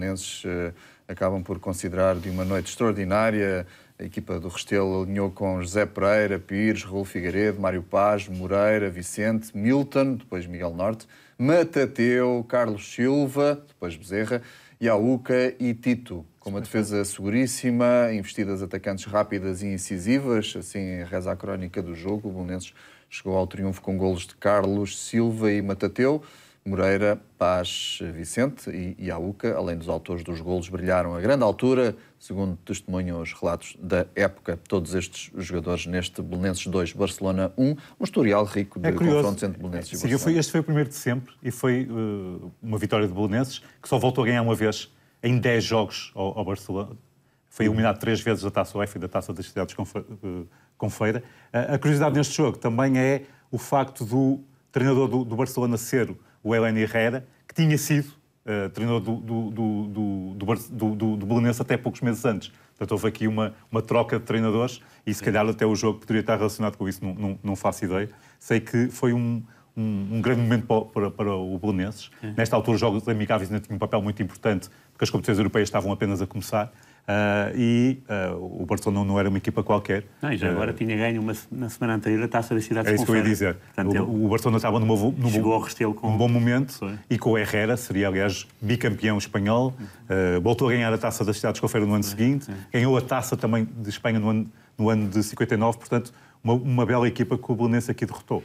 Belenenses eh, acabam por considerar de uma noite extraordinária. A equipa do Restelo alinhou com José Pereira, Pires, Raul Figueiredo, Mário Paz, Moreira, Vicente, Milton, depois Miguel Norte, Matateu, Carlos Silva, depois Bezerra, Iauca e Tito. Com uma defesa seguríssima, investidas atacantes rápidas e incisivas, assim reza a crónica do jogo. O Belenenses chegou ao triunfo com golos de Carlos Silva e Matateu. Moreira, Paz Vicente e, e além dos autores dos golos, brilharam a grande altura, segundo testemunham os relatos da época. Todos estes jogadores neste Belenenses 2, Barcelona 1, um historial rico de é confrontos entre Belenenses é, e Barcelona. Foi, este foi o primeiro de sempre e foi uh, uma vitória de Belenenses que só voltou a ganhar uma vez em 10 jogos ao, ao Barcelona. Foi eliminado três vezes da Taça UEFA e da Taça das Cidades com, uh, com Feira. Uh, a curiosidade neste jogo também é o facto do treinador do, do Barcelona ser o Helene Herrera, que tinha sido uh, treinador do, do, do, do, do, do Belenense até poucos meses antes. Portanto, houve aqui uma, uma troca de treinadores e se calhar até o jogo poderia estar relacionado com isso, não, não, não faço ideia. Sei que foi um, um, um grande momento para, para, para o Belenenses. Nesta altura, os jogos amigáveis ainda tinham um papel muito importante, porque as competições europeias estavam apenas a começar. Uh, e uh, o Barcelona não era uma equipa qualquer. Não, e já ah, agora tinha ganho uma, na semana anterior a taça da cidade É isso que eu ia dizer. Portanto, o, o, Barcelona estava numa, numa, chegou ao Restelo com um bom momento foi. e com o Herrera, seria aliás bicampeão espanhol, voltou a ganhar a taça das Cidades de Escofeira no ano seguinte, é. ganhou a taça também de Espanha no ano, no ano de 59, portanto, uma, uma bela equipa que o Belenense aqui derrotou.